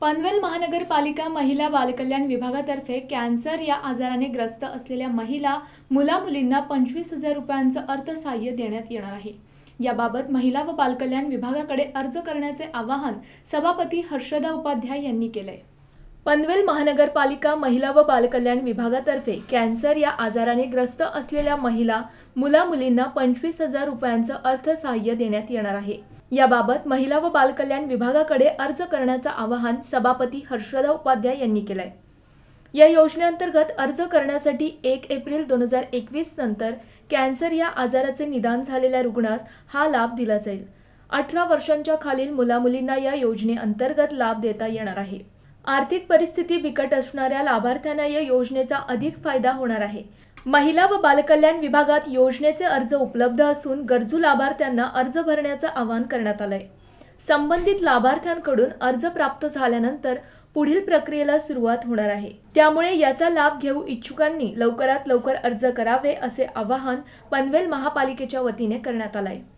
पनवेल महानगरपालिका महिला बालकल्याण विभागातर्फे कॅन्सर या आजाराने ग्रस्त असलेल्या महिला मुलामुलींना पंचवीस हजार रुपयांचं अर्थसहाय्य देण्यात येणार आहे याबाबत महिला व बालकल्याण विभागाकडे अर्ज करण्याचे आवाहन सभापती हर्षदा उपाध्याय यांनी केले पनवेल महानगरपालिका महिला व बालकल्याण विभागातर्फे कॅन्सर या आजाराने ग्रस्त असलेल्या महिला मुलामुलींना पंचवीस हजार रुपयांचं अर्थसहाय्य देण्यात येणार आहे याबाबत महिला व बालकल्याण विभागाकडे अर्ज करण्याचं आवाहन सभापती हर्षदा उपाध्याय यांनी केलंय या योजनेअंतर्गत अर्ज करण्यासाठी एक एप्रिल दोन हजार एकवीस नंतर कॅन्सर या आजाराचे निदान झालेल्या रुग्णास हा लाभ दिला जाईल अठरा वर्षांच्या खालील मुलामुलींना या योजनेअंतर्गत लाभ देता येणार आहे आर्थिक परिस्थिती बिकट असणाऱ्या लाभार्थ्यांना या योजनेचा अधिक फायदा होणार आहे महिला व बालकल्याण विभागात योजनेचे अर्ज उपलब्ध असून गरजू लाभार्थ्यांना अर्ज भरण्याचं आवाहन करण्यात आलंय संबंधित लाभार्थ्यांकडून अर्ज प्राप्त झाल्यानंतर पुढील प्रक्रियेला सुरुवात होणार आहे त्यामुळे याचा लाभ घेऊ इच्छुकांनी लवकरात लवकर अर्ज करावे असे आवाहन पनवेल महापालिकेच्या वतीने करण्यात आलं आहे